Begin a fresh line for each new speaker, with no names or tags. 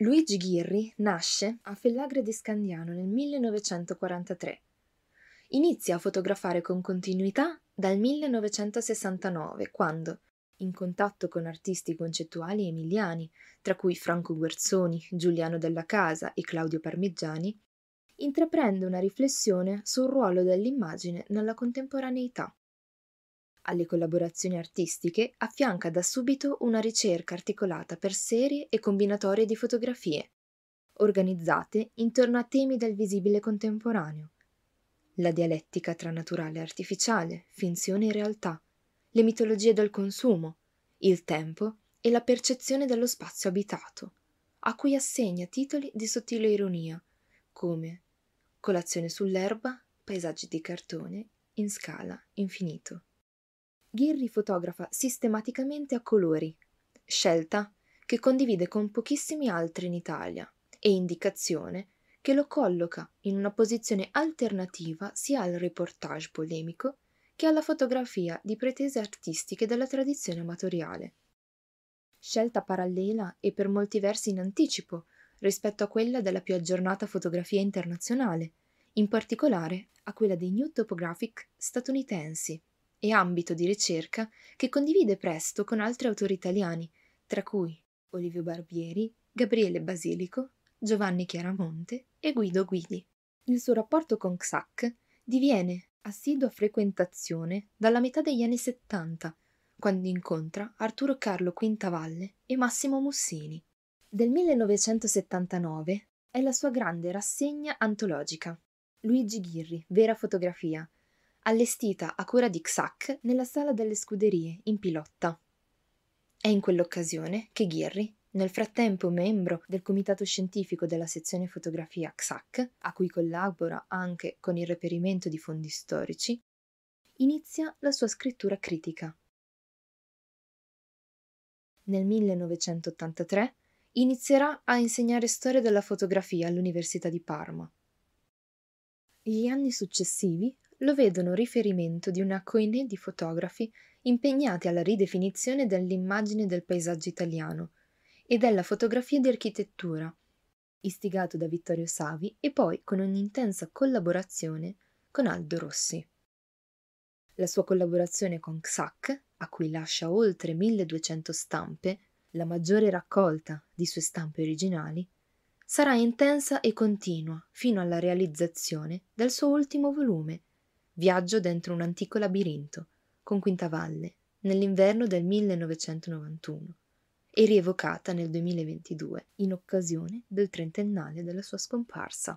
Luigi Ghirri nasce a Fellagre di Scandiano nel 1943. Inizia a fotografare con continuità dal 1969, quando, in contatto con artisti concettuali emiliani, tra cui Franco Guerzoni, Giuliano Della Casa e Claudio Parmigiani, intraprende una riflessione sul ruolo dell'immagine nella contemporaneità alle collaborazioni artistiche affianca da subito una ricerca articolata per serie e combinatorie di fotografie, organizzate intorno a temi del visibile contemporaneo. La dialettica tra naturale e artificiale, finzione e realtà, le mitologie del consumo, il tempo e la percezione dello spazio abitato, a cui assegna titoli di sottile ironia, come Colazione sull'erba, paesaggi di cartone, in scala infinito. Ghirri fotografa sistematicamente a colori, scelta che condivide con pochissimi altri in Italia, e indicazione che lo colloca in una posizione alternativa sia al reportage polemico che alla fotografia di pretese artistiche della tradizione amatoriale. Scelta parallela e per molti versi in anticipo rispetto a quella della più aggiornata fotografia internazionale, in particolare a quella dei new topographic statunitensi, e ambito di ricerca che condivide presto con altri autori italiani, tra cui Olivio Barbieri, Gabriele Basilico, Giovanni Chiaramonte e Guido Guidi. Il suo rapporto con Xac diviene assidua frequentazione dalla metà degli anni 70, quando incontra Arturo Carlo Quintavalle e Massimo Mussini. Del 1979 è la sua grande rassegna antologica Luigi Ghirri, Vera Fotografia, allestita a cura di Xac nella sala delle scuderie in Pilotta. È in quell'occasione che Ghirri, nel frattempo membro del comitato scientifico della sezione fotografia XAC, a cui collabora anche con il reperimento di fondi storici, inizia la sua scrittura critica. Nel 1983 inizierà a insegnare storia della fotografia all'Università di Parma. Gli anni successivi lo vedono riferimento di una coinée di fotografi impegnati alla ridefinizione dell'immagine del paesaggio italiano e della fotografia di architettura, istigato da Vittorio Savi e poi con un'intensa collaborazione con Aldo Rossi. La sua collaborazione con XAC, a cui lascia oltre 1200 stampe, la maggiore raccolta di sue stampe originali, sarà intensa e continua fino alla realizzazione del suo ultimo volume, Viaggio dentro un antico labirinto, con Quintavalle, nell'inverno del 1991 e rievocata nel 2022 in occasione del trentennale della sua scomparsa.